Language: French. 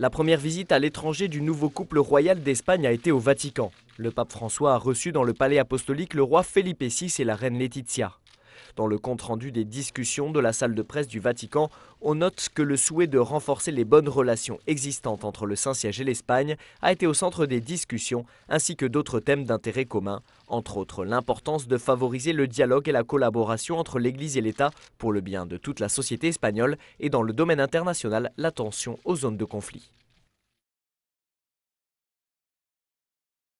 La première visite à l'étranger du nouveau couple royal d'Espagne a été au Vatican. Le pape François a reçu dans le palais apostolique le roi Felipe VI et la reine Letizia. Dans le compte-rendu des discussions de la salle de presse du Vatican, on note que le souhait de renforcer les bonnes relations existantes entre le Saint-Siège et l'Espagne a été au centre des discussions, ainsi que d'autres thèmes d'intérêt commun, entre autres l'importance de favoriser le dialogue et la collaboration entre l'Église et l'État pour le bien de toute la société espagnole et dans le domaine international l'attention aux zones de conflit.